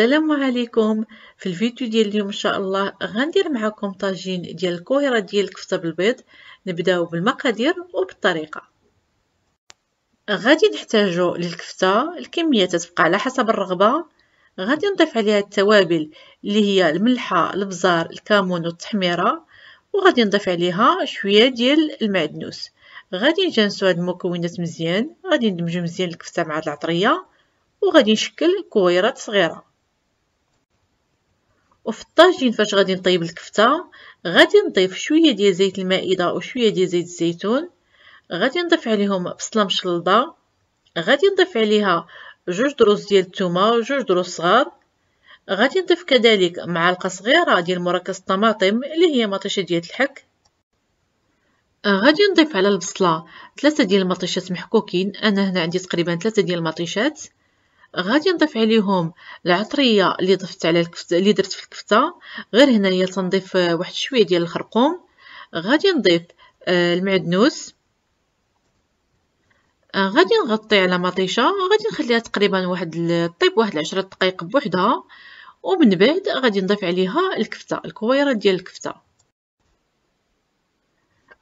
السلام عليكم في الفيديو ديال اليوم ان شاء الله غندير معكم طاجين ديال الكوهره ديال الكفته بالبيض نبداو بالمقادير وبالطريقه غادي نحتاجو للكفته الكميه تتبقى على حسب الرغبه غادي نضيف عليها التوابل اللي هي الملحه البزار الكمون والتحميره وغادي نضيف عليها شويه ديال المعدنوس غادي نجانسو هاد المكونات مزيان غادي ندمجو مزيان الكفته مع العطريه وغادي نشكل كويرات صغيره وفي الطاجين فاش غادي نطيب الكفته غادي نضيف شويه ديال زيت المائده وشويه ديال زيت الزيتون غادي نضيف عليهم بصله مشلضه غادي نضيف عليها جوج دروس ديال الثومه جوج دروس صغار غادي نضيف كذلك معلقه صغيره ديال مركز الطماطم اللي هي مطيشه ديال الحك غادي نضيف على البصله ثلاثه ديال المطيشات محكوكين انا هنا عندي تقريبا ثلاثه ديال المطيشات غادي نضيف عليهم العطريه اللي ضفت على الكفته اللي درت في الكفته غير هنايا تنضيف واحد شويه ديال الخرقوم غادي نضيف آه، المعدنوس آه، غادي نغطي على مطيشه غادي نخليها تقريبا واحد الطيب واحد 10 دقائق بوحدها ومن بعد غادي نضيف عليها الكفته الكويره ديال الكفته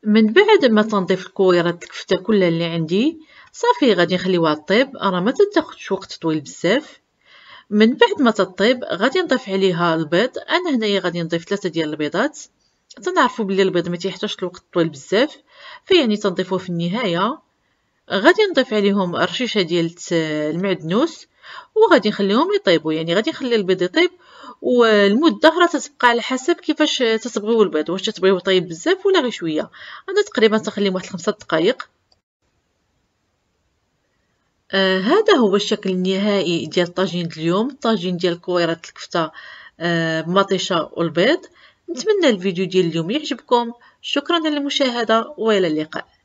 من بعد ما تنضيف الكويرات الكفته كلها اللي عندي صافي غادي نخليوها طيب راه ما تاخذش وقت طويل بزاف من بعد ما تطيب غادي نضيف عليها البيض انا هنايا غادي نضيف ثلاثه ديال البيضات تنعرفوا بلي البيض ما تيحتاجش الوقت طويل بزاف فيعني تنضيفوه في النهايه غادي نضيف عليهم رشيشه ديال المعدنوس وغادي نخليهم يطيبوا يعني غادي نخلي البيض يطيب والمده راه تتبقى على حسب كيفاش تتبغيو البيض واش تتبغيو طيب بزاف ولا غير شويه انا تقريبا تخليه واحد 5 دقائق آه هذا هو الشكل النهائي ديال الطاجين اليوم الطاجين ديال كويرات الكفته آه بمطيشه والبيض نتمنى الفيديو ديال اليوم يعجبكم شكرا للمشاهده والى اللقاء